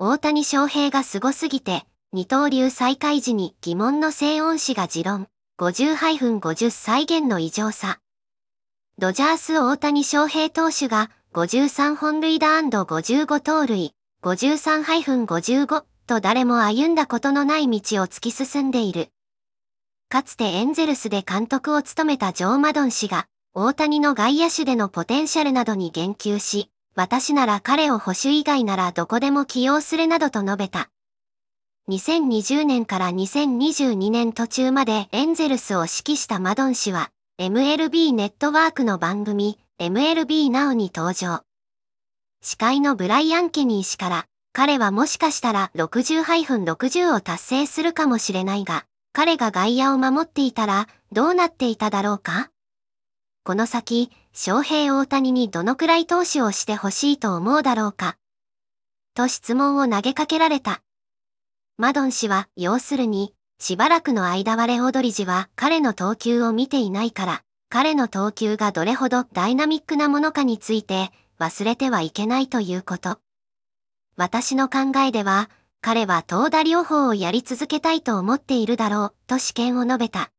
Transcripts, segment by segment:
大谷翔平が凄すぎて、二刀流再開時に疑問の静音詞が持論、50-50再現の異常さ。ドジャース大谷翔平投手が53本塁打 &55 盗塁、53-55と誰も歩んだことのない道を突き進んでいる。かつてエンゼルスで監督を務めたジョー・マドン氏が、大谷の外野手でのポテンシャルなどに言及し、私なら彼を保守以外ならどこでも起用するなどと述べた。2020年から2022年途中までエンゼルスを指揮したマドン氏は、MLB ネットワークの番組、MLB Now に登場。司会のブライアン・ケニー氏から、彼はもしかしたら60-60を達成するかもしれないが、彼が外野を守っていたらどうなっていただろうかこの先、翔平大谷にどのくらい投手をしてほしいと思うだろうか。と質問を投げかけられた。マドン氏は、要するに、しばらくの間割れ。オドリジは彼の投球を見ていないから、彼の投球がどれほどダイナミックなものかについて忘れてはいけないということ。私の考えでは、彼は投打両方をやり続けたいと思っているだろう、と試験を述べた。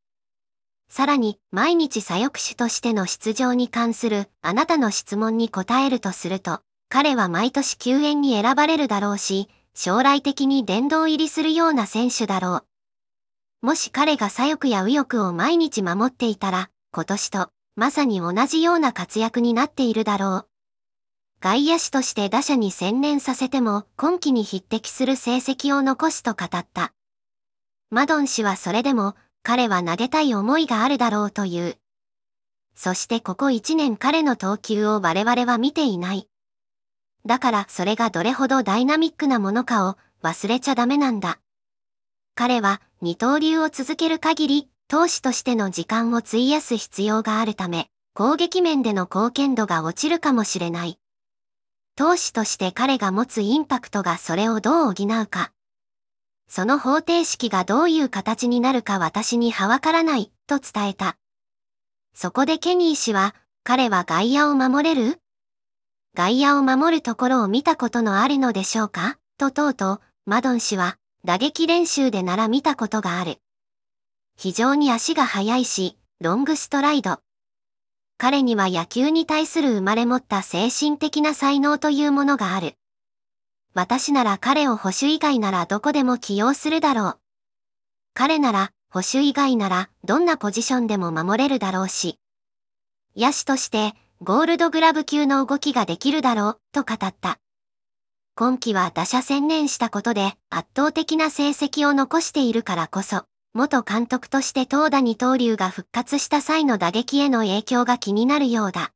さらに、毎日左翼手としての出場に関するあなたの質問に答えるとすると、彼は毎年救援に選ばれるだろうし、将来的に殿堂入りするような選手だろう。もし彼が左翼や右翼を毎日守っていたら、今年と、まさに同じような活躍になっているだろう。外野手として打者に専念させても、今季に匹敵する成績を残すと語った。マドン氏はそれでも、彼は投げたい思いがあるだろうという。そしてここ一年彼の投球を我々は見ていない。だからそれがどれほどダイナミックなものかを忘れちゃダメなんだ。彼は二刀流を続ける限り、投手としての時間を費やす必要があるため、攻撃面での貢献度が落ちるかもしれない。投手として彼が持つインパクトがそれをどう補うか。その方程式がどういう形になるか私にはわからない、と伝えた。そこでケニー氏は、彼は外野を守れる外野を守るところを見たことのあるのでしょうかと問うと、マドン氏は、打撃練習でなら見たことがある。非常に足が速いし、ロングストライド。彼には野球に対する生まれ持った精神的な才能というものがある。私なら彼を保守以外ならどこでも起用するだろう。彼なら、保守以外なら、どんなポジションでも守れるだろうし。野手として、ゴールドグラブ級の動きができるだろう、と語った。今季は打者専念したことで圧倒的な成績を残しているからこそ、元監督として投打二刀流が復活した際の打撃への影響が気になるようだ。